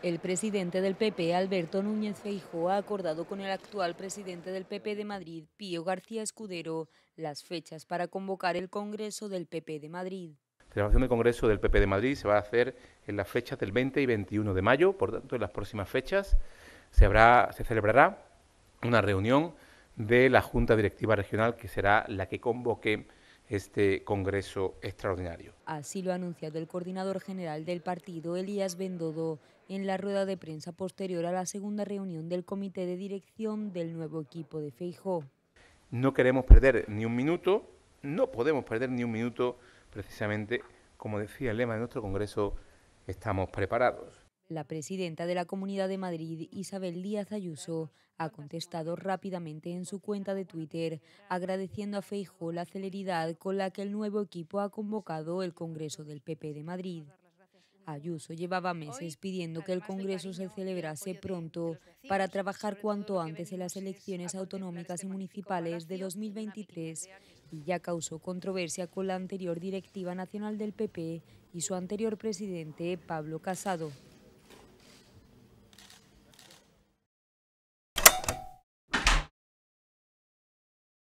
El presidente del PP, Alberto Núñez Feijóo, ha acordado con el actual presidente del PP de Madrid, Pío García Escudero, las fechas para convocar el Congreso del PP de Madrid. La celebración del Congreso del PP de Madrid se va a hacer en las fechas del 20 y 21 de mayo, por tanto, en las próximas fechas se celebrará una reunión de la Junta Directiva Regional que será la que convoque este Congreso extraordinario. Así lo ha anunciado el coordinador general del partido, Elías Bendodo, en la rueda de prensa posterior a la segunda reunión del comité de dirección del nuevo equipo de Feijó. No queremos perder ni un minuto, no podemos perder ni un minuto, precisamente, como decía el lema de nuestro Congreso, estamos preparados. La presidenta de la Comunidad de Madrid, Isabel Díaz Ayuso, ha contestado rápidamente en su cuenta de Twitter, agradeciendo a Feijo la celeridad con la que el nuevo equipo ha convocado el Congreso del PP de Madrid. Ayuso llevaba meses pidiendo que el Congreso se celebrase pronto para trabajar cuanto antes en las elecciones autonómicas este y municipales de 2023 y ya causó controversia con la anterior directiva nacional del PP y su anterior presidente, Pablo Casado.